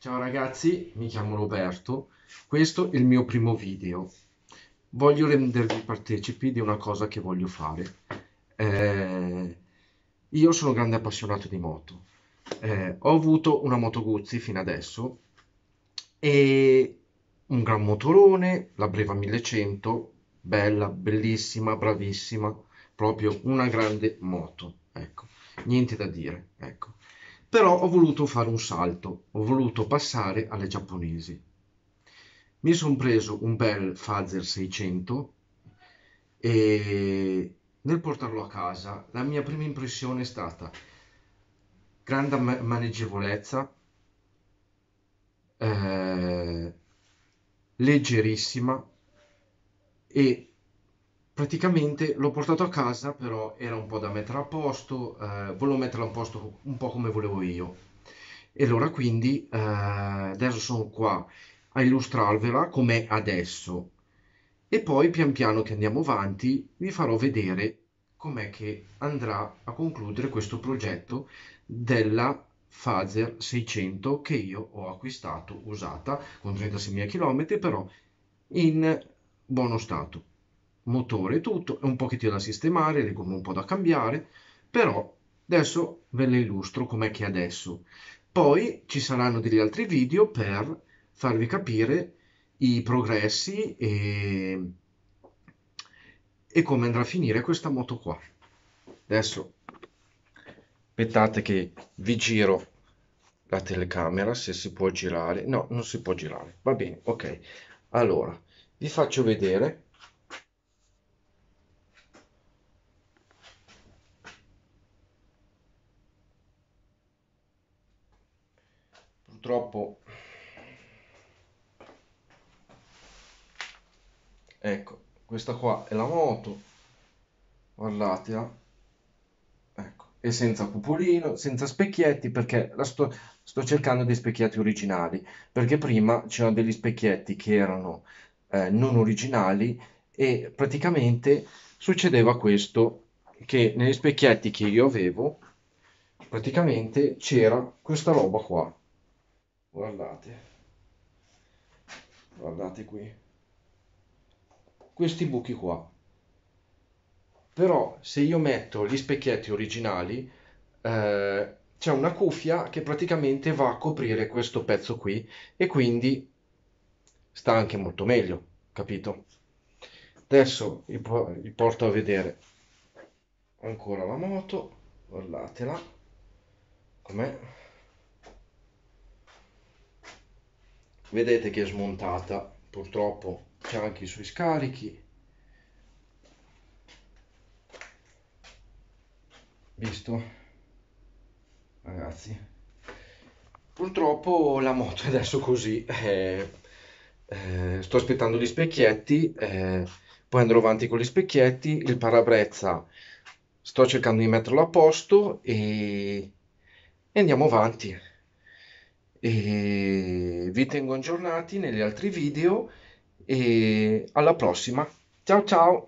Ciao ragazzi, mi chiamo Roberto, questo è il mio primo video. Voglio rendervi partecipi di una cosa che voglio fare. Eh, io sono grande appassionato di moto. Eh, ho avuto una moto Guzzi fino adesso e un gran motorone, la Breva 1100, bella, bellissima, bravissima, proprio una grande moto, ecco, niente da dire, ecco però ho voluto fare un salto, ho voluto passare alle giapponesi. Mi sono preso un bel Fazer 600 e nel portarlo a casa la mia prima impressione è stata grande maneggevolezza, eh, leggerissima e praticamente l'ho portato a casa, però era un po' da mettere a posto, eh, volevo metterla a posto un po' come volevo io. E allora quindi eh, adesso sono qua a illustrarvela com'è adesso. E poi pian piano che andiamo avanti vi farò vedere com'è che andrà a concludere questo progetto della Phaser 600 che io ho acquistato usata con 36.000 km però in buono stato motore tutto, è un pochettino da sistemare, come un po' da cambiare, però adesso ve le illustro com'è che adesso. Poi ci saranno degli altri video per farvi capire i progressi e, e come andrà a finire questa moto qua. Adesso aspettate che vi giro la telecamera se si può girare no non si può girare va bene ok allora vi faccio vedere purtroppo ecco questa qua è la moto guardatela ecco e senza cupolino senza specchietti perché la sto, sto cercando dei specchietti originali perché prima c'erano degli specchietti che erano eh, non originali e praticamente succedeva questo che negli specchietti che io avevo praticamente c'era questa roba qua guardate guardate qui questi buchi qua però se io metto gli specchietti originali eh, c'è una cuffia che praticamente va a coprire questo pezzo qui e quindi sta anche molto meglio capito adesso vi porto a vedere ancora la moto guardatela com'è vedete che è smontata purtroppo c'è anche i suoi scarichi visto ragazzi purtroppo la moto è adesso così eh, eh, sto aspettando gli specchietti eh, poi andrò avanti con gli specchietti il parabrezza sto cercando di metterlo a posto e, e andiamo avanti e vi tengo aggiornati negli altri video e alla prossima ciao ciao